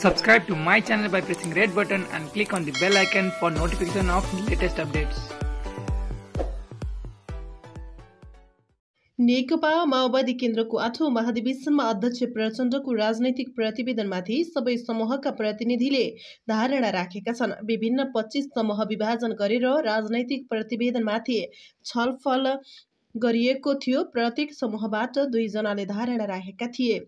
Subscribe to my channel by pressing red button and click on the bell icon for notification of latest updates. नेकपा माओवादी केन्द्रको आठौँ महाधिवेशनमा अध्यक्ष प्रचण्डको राजनैतिक प्रतिवेदनमाथि सबै समूहका प्रतिनिधिले धारणा राखेका छन् विभिन्न पच्चिस समूह विभाजन गरेर राजनैतिक प्रतिवेदनमाथि छलफल गरिएको थियो प्रत्येक समूहबाट दुईजनाले धारणा राखेका थिए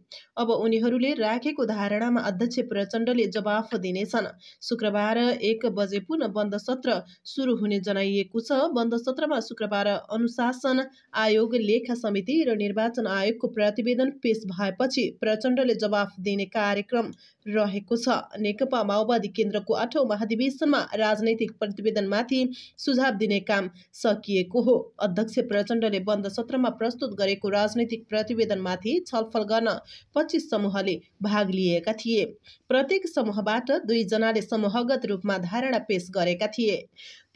अब उनीहरूले राखेको धारणामा अध्यक्ष प्रचण्डले जवाफ दिनेछन् शुक्रबार एक बजे पुनः बन्द सत्र सुरु हुने जनाइएको छ बन्द सत्रमा शुक्रबार अनुशासन आयोग लेखा समिति र निर्वाचन आयोगको प्रतिवेदन पेश भएपछि प्रचण्डले जवाफ दिने कार्यक्रम रहेको छ नेकपा माओवादी केन्द्रको आठौँ महाधिवेशनमा राजनैतिक प्रतिवेदनमाथि सुझाव दिने काम सकिएको हो अध्यक्ष प्रचण्ड केन्द्रले बन्द सत्रमा प्रस्तुत गरेको राजनैतिक प्रतिवेदनमाथि छलफल गर्न पच्चिस समूहले भाग लिएका थिए प्रत्येक समूहबाट दुईजनाले समूहगत रूपमा धारणा पेश गरेका थिए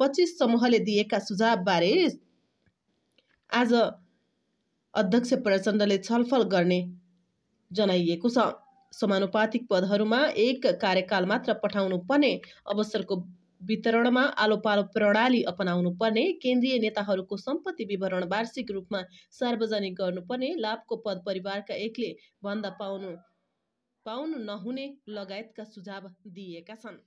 पच्चिस समूहले दिएका सुझावबारे आज अध्यक्ष प्रचण्डले छलफल गर्ने जनाइएको छ समानुपातिक पदहरूमा एक कार्यकाल मात्र पठाउनुपर्ने अवसरको वितरणमा आलोपालो प्रणाली अपनाउनु पर्ने केन्द्रीय नेताहरूको सम्पत्ति विवरण वार्षिक रूपमा सार्वजनिक गर्नुपर्ने लाभको पद परिवारका एकले भन्दा पाउनु पाउनु नहुने लगायतका सुझाव दिएका छन्